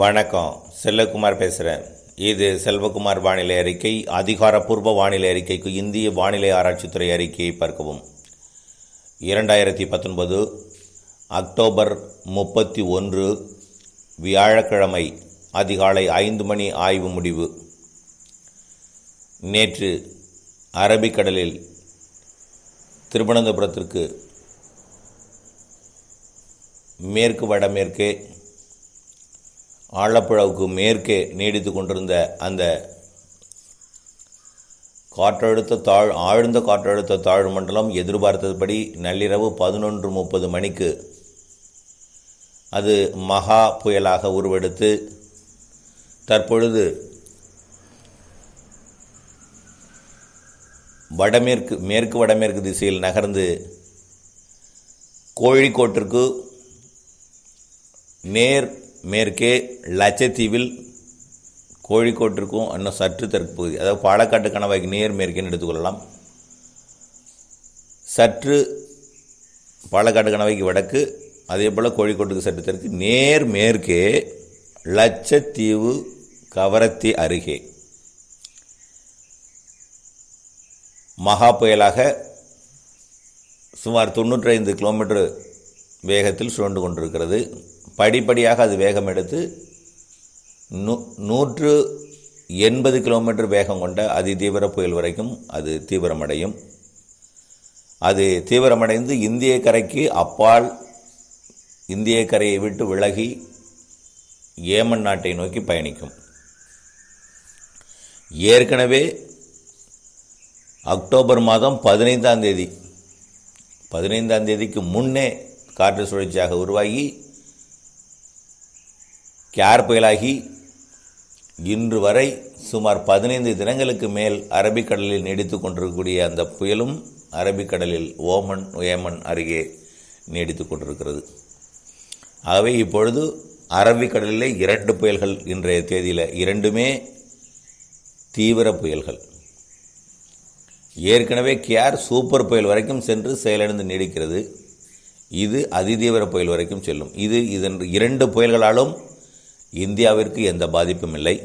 வணக்கம் செல்லகுமார் பேசுகிறேன் இது செல்வகுமார் வானிலை அறிக்கை அதிகாரப்பூர்வ வானிலை அறிக்கைக்கு இந்திய வானிலை ஆராய்ச்சித்துறை அறிக்கையை பார்க்கவும் இரண்டாயிரத்தி பத்தொன்பது அக்டோபர் முப்பத்தி ஒன்று வியாழக்கிழமை அதிகாலை ஐந்து மணி ஆய்வு முடிவு நேற்று அரபிக்கடலில் திருவனந்தபுரத்திற்கு மேற்கு வடமேற்கே ஆழப்புழவுக்கு மேற்கே நீடித்து கொண்டிருந்த அந்த காற்றழுத்த தாழ் ஆழ்ந்த காற்றழுத்த தாழ்வு மண்டலம் எதிர்பார்த்தபடி நள்ளிரவு பதினொன்று முப்பது மணிக்கு அது மகா புயலாக உருவெடுத்து தற்பொழுது வடமேற்கு மேற்கு வடமேற்கு திசையில் நகர்ந்து கோழிக்கோட்டிற்கு நேர் மேற்கே லட்சத்தீவில் கோழிக்கோட்டிற்கும் இன்னும் சற்று தெற்கு பகுதி அதாவது பாலக்காட்டு கணவாய்க்கு நேர் மேற்கேன்னு எடுத்துக்கொள்ளலாம் சற்று பாலக்காட்டு கணவாய்க்கு வடக்கு அதே போல் கோழிக்கோட்டுக்கு சற்று தெற்கு நேர் மேற்கே லட்சத்தீவு கவரத்தி அருகே மகா புயலாக சுமார் தொண்ணூற்றைந்து கிலோமீட்டர் வேகத்தில் சுழண்டு கொண்டிருக்கிறது படிப்படியாக அது வேகம் எடுத்து நூ நூற்று எண்பது கிலோமீட்டர் வேகம் கொண்ட அதிதீவிர புயல் வரைக்கும் அது தீவிரமடையும் அது தீவிரமடைந்து இந்திய கரைக்கு அப்பால் இந்திய கரையை விட்டு விலகி ஏமன் நாட்டை நோக்கி பயணிக்கும் ஏற்கனவே அக்டோபர் மாதம் பதினைந்தாம் தேதி பதினைந்தாம் தேதிக்கு முன்னே காற்று சுழற்சியாக உருவாகி கியார் புயலாகி இன்று வரை சுமார் பதினைந்து தினங்களுக்கு மேல் அரபிக்கடலில் நீடித்து கொண்டிருக்கக்கூடிய அந்த புயலும் அரபிக்கடலில் ஓமன் ஏமன் அருகே நீடித்து கொண்டிருக்கிறது ஆகவே இப்பொழுது அரபிக்கடலிலே இரண்டு புயல்கள் இன்றைய தேதியில் இரண்டுமே தீவிர புயல்கள் ஏற்கனவே கியார் சூப்பர் புயல் வரைக்கும் சென்று செயலிழந்து நீடிக்கிறது இது அதிதீவிர புயல் வரைக்கும் செல்லும் இது இதன் இரண்டு புயல்களாலும் இந்தியாவிற்கு எந்த பாதிப்பும் இல்லை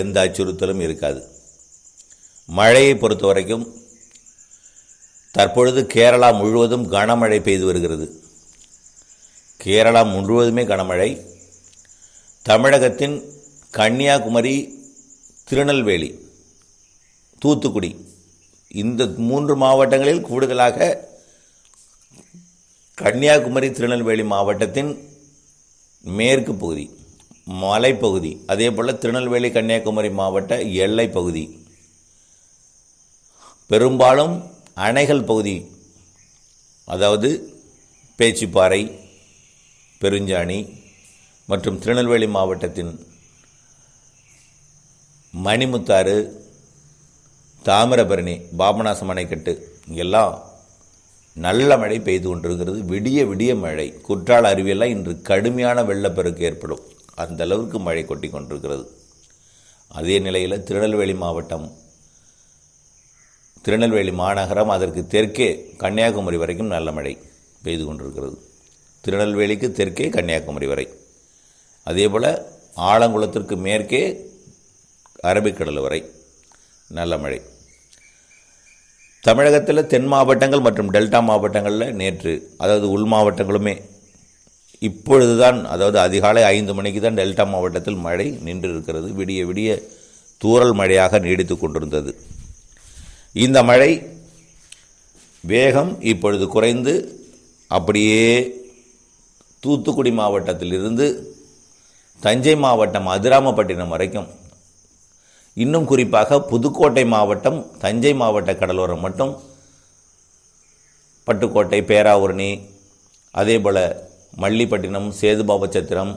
எந்த அச்சுறுத்தலும் இருக்காது மழையை பொறுத்த வரைக்கும் தற்பொழுது கேரளா முழுவதும் கனமழை பெய்து வருகிறது கேரளா முழுவதுமே கனமழை தமிழகத்தின் கன்னியாகுமரி திருநெல்வேலி தூத்துக்குடி இந்த மூன்று மாவட்டங்களில் கூடுதலாக கன்னியாகுமரி திருநெல்வேலி மாவட்டத்தின் மேற்கு பகுதி மலைப்பகுதி அதே போல் திருநெல்வேலி கன்னியாகுமரி மாவட்ட எல்லை பகுதி பெரும்பாலும் அணைகள் பகுதி அதாவது பேச்சிப்பாறை பெருஞ்சாணி மற்றும் திருநெல்வேலி மாவட்டத்தின் மணிமுத்தாறு தாமிரபரணி பாபநாசம் அணைக்கட்டு எல்லாம் நல்ல மழை பெய்து கொண்டிருக்கிறது விடிய விடிய மழை குற்றால அருவியெல்லாம் இன்று கடுமையான வெள்ளப்பெருக்கு ஏற்படும் அந்த அளவுக்கு மழை கொட்டி கொண்டிருக்கிறது அதே நிலையில் திருநெல்வேலி மாவட்டம் திருநெல்வேலி மாநகரம் அதற்கு தெற்கே கன்னியாகுமரி வரைக்கும் நல்ல மழை பெய்து கொண்டிருக்கிறது திருநெல்வேலிக்கு தெற்கே கன்னியாகுமரி வரை அதேபோல் ஆலங்குளத்திற்கு மேற்கே அரபிக்கடல் வரை நல்ல மழை தமிழகத்தில் தென் மாவட்டங்கள் மற்றும் டெல்டா மாவட்டங்களில் நேற்று அதாவது உள் மாவட்டங்களுமே இப்பொழுது தான் அதாவது அதிகாலை ஐந்து மணிக்கு தான் டெல்டா மாவட்டத்தில் மழை நின்று இருக்கிறது விடிய விடிய தூரல் மழையாக நீடித்து கொண்டிருந்தது இந்த மழை வேகம் இப்பொழுது குறைந்து அப்படியே தூத்துக்குடி மாவட்டத்திலிருந்து தஞ்சை மாவட்டம் அதிராமப்பட்டினம் வரைக்கும் இன்னும் குறிப்பாக புதுக்கோட்டை மாவட்டம் தஞ்சை மாவட்ட கடலோரம் மட்டும் பட்டுக்கோட்டை பேராவூரணி அதேபோல் மல்லிப்பட்டினம் சேதுபாபச்சத்திரம்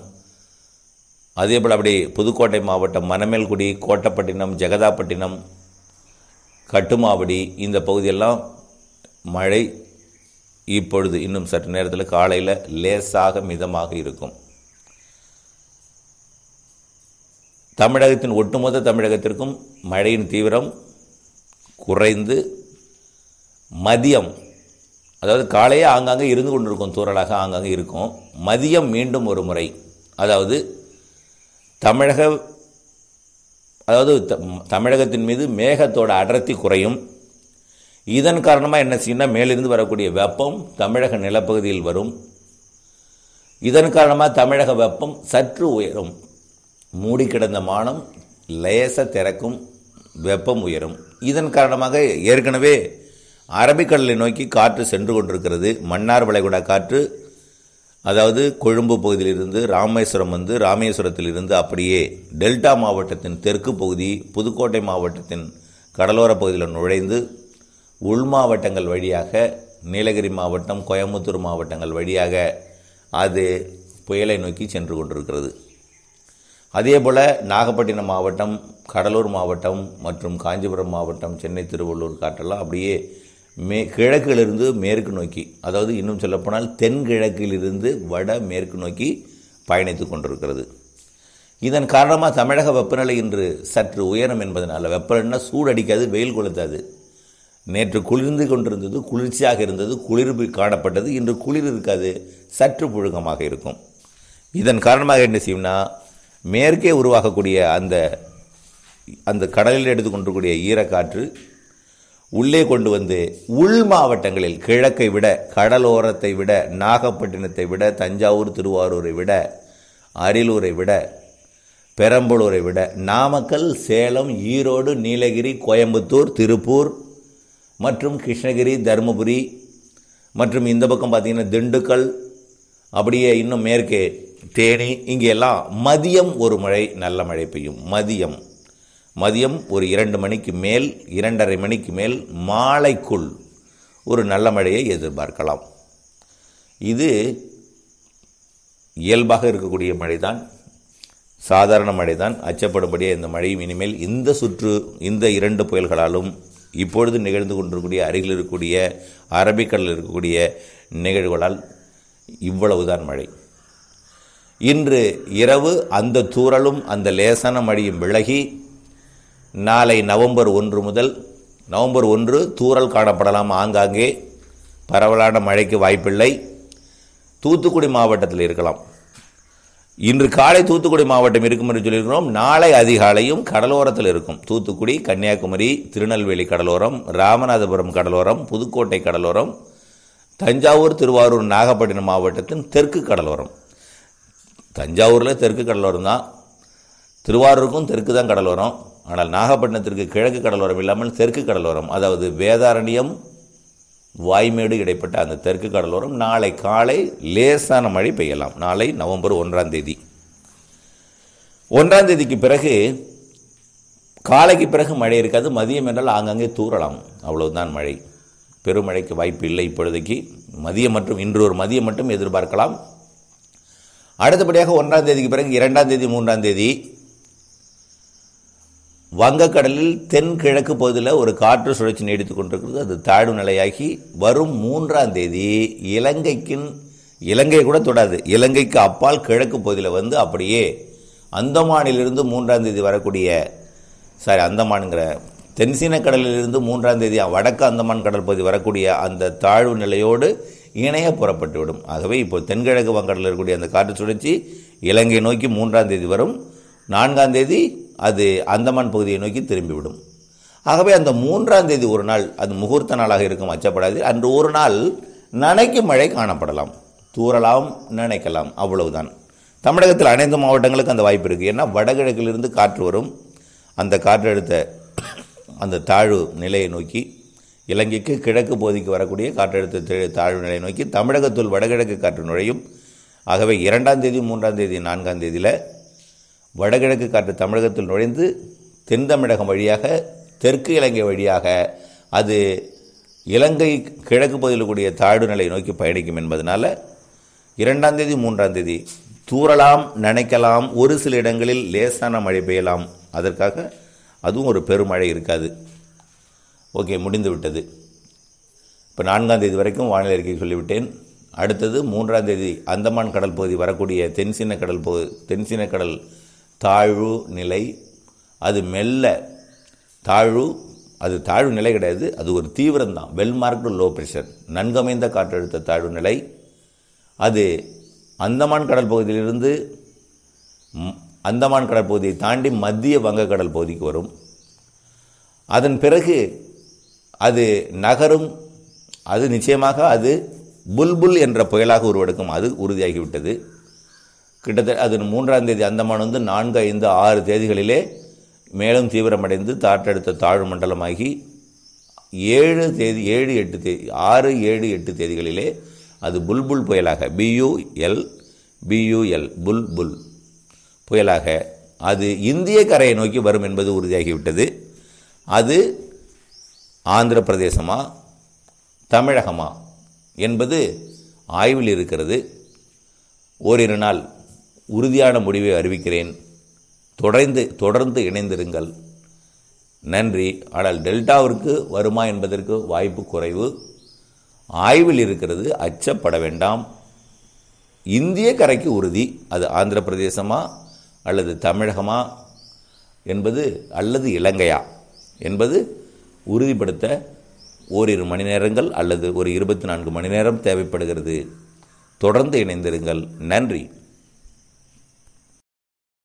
அதேபோல் அப்படி புதுக்கோட்டை மாவட்டம் மணமேல்குடி கோட்டப்பட்டினம் ஜெகதாப்பட்டினம் கட்டுமாவடி இந்த பகுதியெல்லாம் மழை இப்பொழுது இன்னும் சற்று நேரத்தில் காலையில் லேசாக மிதமாக இருக்கும் தமிழகத்தின் ஒட்டுமொத்த தமிழகத்திற்கும் மழையின் தீவிரம் குறைந்து மதியம் அதாவது காலையே ஆங்காங்கே இருந்து கொண்டிருக்கும் தூரலாக ஆங்காங்கே இருக்கும் மதியம் மீண்டும் ஒரு முறை அதாவது தமிழக அதாவது தமிழகத்தின் மீது மேகத்தோட அடர்த்தி குறையும் இதன் காரணமாக என்ன செய்யணும் மேலிருந்து வரக்கூடிய வெப்பம் தமிழக நிலப்பகுதியில் வரும் இதன் காரணமாக தமிழக வெப்பம் சற்று உயரும் மூடி கிடந்த மானம் லேச திறக்கும் வெப்பம் உயரும் இதன் காரணமாக ஏற்கனவே அரபிக்கடலை நோக்கி காற்று சென்று கொண்டிருக்கிறது மன்னார் வளைகுடா காற்று அதாவது கொழும்பு பகுதியிலிருந்து ராமேஸ்வரம் வந்து ராமேஸ்வரத்திலிருந்து அப்படியே டெல்டா மாவட்டத்தின் தெற்கு பகுதி புதுக்கோட்டை மாவட்டத்தின் கடலோர பகுதியில் நுழைந்து உள் மாவட்டங்கள் வழியாக நீலகிரி மாவட்டம் கோயம்புத்தூர் மாவட்டங்கள் வழியாக அது புயலை நோக்கி சென்று கொண்டிருக்கிறது அதேபோல் நாகப்பட்டினம் மாவட்டம் கடலூர் மாவட்டம் மற்றும் காஞ்சிபுரம் மாவட்டம் சென்னை திருவள்ளூர் காட்டெல்லாம் அப்படியே மே கிழக்கிலிருந்து மேற்கு நோக்கி அதாவது இன்னும் சொல்லப்போனால் தென்கிழக்கிலிருந்து வட மேற்கு நோக்கி பயணித்து கொண்டிருக்கிறது இதன் காரணமாக தமிழக வெப்பநிலை இன்று சற்று உயரம் என்பதனால் வெப்பநிலைன்னா சூடடிக்காது வெயில் கொளுத்தாது நேற்று குளிர்ந்து கொண்டிருந்தது குளிர்ச்சியாக இருந்தது குளிர் காணப்பட்டது இன்று குளிர் இருக்காது சற்று புழுக்கமாக இருக்கும் இதன் காரணமாக என்ன செய்யும்னா மேற்கே உருவாகக்கூடிய அந்த அந்த கடலில் எடுத்துக்கொண்டிருக்கூடிய ஈரக்காற்று உள்ளே கொண்டு வந்து உள் மாவட்டங்களில் கிழக்கை விட கடலோரத்தை விட நாகப்பட்டினத்தை விட தஞ்சாவூர் திருவாரூரை விட அரியலூரை விட பெரம்பலூரை விட நாமக்கல் சேலம் ஈரோடு நீலகிரி கோயம்புத்தூர் திருப்பூர் மற்றும் கிருஷ்ணகிரி தருமபுரி மற்றும் இந்த பக்கம் பார்த்திங்கன்னா திண்டுக்கல் அப்படியே இன்னும் மேற்கே தேனி இங்கெல்லாம் மதியம் ஒரு மழை நல்ல மழை பெய்யும் மதியம் மதியம் ஒரு இரண்டு மணிக்கு மேல் இரண்டரை மணிக்கு மேல் மாலைக்குள் ஒரு நல்ல மழையை எதிர்பார்க்கலாம் இது இயல்பாக இருக்கக்கூடிய மழை தான் சாதாரண மழை தான் அச்சப்படும்படியே இந்த மழையும் இனிமேல் இந்த சுற்று இந்த இரண்டு புயல்களாலும் இப்பொழுது நிகழ்ந்து கொண்டிருக்கக்கூடிய அருகில் இருக்கக்கூடிய அரபிக்கடலில் இருக்கக்கூடிய நிகழ்வுகளால் இவ்வளவுதான் மழை இன்று இரவு அந்த தூரலும் அந்த லேசனம் அடியும் விலகி நாளை நவம்பர் ஒன்று முதல் நவம்பர் ஒன்று தூரல் காணப்படலாம் ஆங்காங்கே பரவலான மழைக்கு வாய்ப்பில்லை தூத்துக்குடி மாவட்டத்தில் இருக்கலாம் இன்று காலை தூத்துக்குடி மாவட்டம் இருக்கும் என்று சொல்லியிருக்கிறோம் நாளை அதிகாலையும் கடலோரத்தில் இருக்கும் தூத்துக்குடி கன்னியாகுமரி திருநெல்வேலி கடலோரம் ராமநாதபுரம் கடலோரம் புதுக்கோட்டை கடலோரம் தஞ்சாவூர் திருவாரூர் நாகப்பட்டினம் மாவட்டத்தின் தெற்கு கடலோரம் தஞ்சாவூரில் தெற்கு கடலோரம் தான் திருவாரூருக்கும் தெற்கு தான் கடலோரம் ஆனால் நாகப்பட்டினத்திற்கு கிழக்கு கடலோரம் இல்லாமல் தெற்கு கடலோரம் அதாவது வேதாரண்யம் வாய்மேடு இடைப்பட்ட அந்த தெற்கு கடலோரம் நாளை காலை லேசான மழை பெய்யலாம் நாளை நவம்பர் ஒன்றாம் தேதி ஒன்றாம் தேதிக்கு பிறகு காலைக்கு பிறகு மழை இருக்காது மதியம் என்றால் ஆங்காங்கே தூறலாம் அவ்வளவுதான் மழை பெருமழைக்கு வாய்ப்பு இல்லை இப்பொழுதைக்கு மதியம் மற்றும் இன்று ஒரு மதியம் மட்டும் எதிர்பார்க்கலாம் அடுத்தபடியாக ஒன்றாம் தேதிக்கு பிறகு இரண்டாம் தேதி மூன்றாம் தேதி வங்கக்கடலில் தென்கிழக்கு பகுதியில் ஒரு காற்று சுழற்சி நீடித்துக் கொண்டிருக்கிறது அது தாழ்வு நிலையாகி வரும் மூன்றாம் தேதி இலங்கைக்கின் இலங்கை கூட தொடாது இலங்கைக்கு அப்பால் கிழக்கு பகுதியில் வந்து அப்படியே அந்தமானிலிருந்து மூன்றாம் தேதி வரக்கூடிய சாரி அந்தமானுங்கிற தென்சீன கடலிலிருந்து மூன்றாம் தேதி வடக்கு அந்தமான் கடல் பகுதி வரக்கூடிய அந்த தாழ்வு நிலையோடு இணைய புறப்பட்டுவிடும் ஆகவே இப்போ தென்கிழக்கு வங்கடலில் இருக்கக்கூடிய அந்த காற்று சுழற்சி இலங்கையை நோக்கி மூன்றாம் தேதி வரும் நான்காம் தேதி அது அந்தமான் பகுதியை நோக்கி திரும்பிவிடும் ஆகவே அந்த மூன்றாம் தேதி ஒரு நாள் அது முகூர்த்த நாளாக இருக்கும் அச்சப்படாது அன்று ஒரு நாள் நனைக்கும் மழை காணப்படலாம் தூரலாம் நினைக்கலாம் அவ்வளவுதான் தமிழகத்தில் அனைத்து மாவட்டங்களுக்கு அந்த வாய்ப்பு இருக்குது ஏன்னா வடகிழக்கிலிருந்து காற்று வரும் அந்த காற்றழுத்த அந்த தாழ்வு நிலையை நோக்கி இலங்கைக்கு கிழக்கு பகுதிக்கு வரக்கூடிய காற்றழுத்த தாழ்வு நிலை நோக்கி தமிழகத்துள் வடகிழக்கு காற்று நுழையும் ஆகவே இரண்டாம் தேதி மூன்றாம் தேதி நான்காம் தேதியில் வடகிழக்கு காற்று தமிழகத்தில் நுழைந்து தென் தமிழகம் வழியாக தெற்கு இலங்கை வழியாக அது இலங்கை கிழக்கு பகுதியில் கூடிய தாழ்வு நிலை நோக்கி பயணிக்கும் என்பதனால் இரண்டாம் தேதி மூன்றாம் தேதி தூறலாம் நினைக்கலாம் ஒரு சில இடங்களில் லேசான மழை பெய்யலாம் அதற்காக அதுவும் ஒரு பெருமழை இருக்காது ஓகே முடிந்து விட்டது இப்போ நான்காம் தேதி வரைக்கும் வானிலை அறிக்கை சொல்லிவிட்டேன் அடுத்தது மூன்றாம் தேதி அந்தமான் கடல் பகுதி வரக்கூடிய தென்சீன கடல் பகு தென்சீன கடல் தாழ்வு நிலை அது மெல்ல தாழ்வு அது தாழ்வு நிலை கிடையாது அது ஒரு தீவிரம்தான் வெல் மார்க்டு லோ ப்ரெஷர் நன்கமைந்த காற்றழுத்த தாழ்வு நிலை அது அந்தமான் கடல் பகுதியிலிருந்து அந்தமான் கடற்பகுதியை தாண்டி மத்திய வங்கக்கடல் பகுதிக்கு வரும் அதன் பிறகு அது நகரும் அது நிச்சயமாக அது புல்புல் என்ற புயலாக உருவெடுக்கும் அது உறுதியாகிவிட்டது கிட்டத்தட்ட அது மூன்றாம் தேதி அந்தமான் வந்து நான்கு ஐந்து ஆறு தேதிகளிலே மேலும் தீவிரமடைந்து தாற்றடுத்த தாழ்வு மண்டலமாகி ஏழு தேதி ஏழு எட்டு தேதி ஆறு ஏழு எட்டு தேதிகளிலே அது புல்புல் புயலாக பியூஎல் பியூஎல் புல் புல் புயலாக அது இந்திய கரையை நோக்கி வரும் என்பது உறுதியாகிவிட்டது அது ஆந்திர பிரதேசமா தமிழகமா என்பது ஆய்வில் இருக்கிறது ஓரிரு நாள் உறுதியான முடிவை அறிவிக்கிறேன் தொடர்ந்து தொடர்ந்து இணைந்திருங்கள் நன்றி ஆனால் டெல்டாவிற்கு வருமா என்பதற்கு வாய்ப்பு குறைவு ஆய்வில் இருக்கிறது அச்சப்பட வேண்டாம் இந்திய கரைக்கு உறுதி அது ஆந்திர பிரதேசமா அல்லது தமிழகமா என்பது அல்லது இலங்கையா என்பது உறுதிப்படுத்த ஓரிரு மணி நேரங்கள் அல்லது ஒரு இருபத்தி நான்கு மணி நேரம் தேவைப்படுகிறது தொடர்ந்து இணைந்திருங்கள் நன்றி